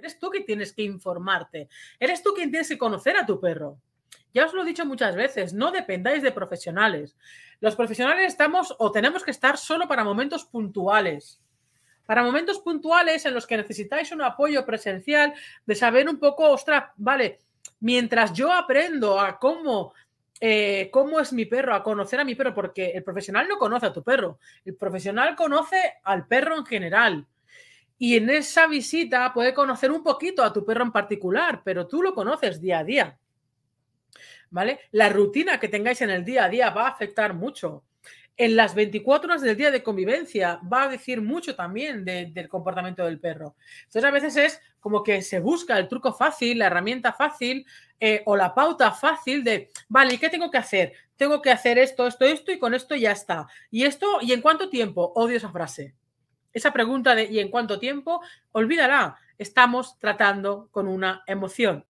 Eres tú quien tienes que informarte. Eres tú quien tienes que conocer a tu perro. Ya os lo he dicho muchas veces, no dependáis de profesionales. Los profesionales estamos o tenemos que estar solo para momentos puntuales. Para momentos puntuales en los que necesitáis un apoyo presencial de saber un poco, ostras, vale, mientras yo aprendo a cómo eh, cómo es mi perro, a conocer a mi perro, porque el profesional no conoce a tu perro, el profesional conoce al perro en general. Y en esa visita puede conocer un poquito a tu perro en particular, pero tú lo conoces día a día. ¿Vale? La rutina que tengáis en el día a día va a afectar mucho. En las 24 horas del día de convivencia va a decir mucho también del comportamiento del perro. Entonces a veces es como que se busca el truco fácil, la herramienta fácil eh, o la pauta fácil de, vale, ¿y qué tengo que hacer? Tengo que hacer esto, esto, esto y con esto ya está. ¿Y esto? ¿Y en cuánto tiempo? Odio esa frase. Esa pregunta de ¿y en cuánto tiempo? Olvídala, estamos tratando con una emoción.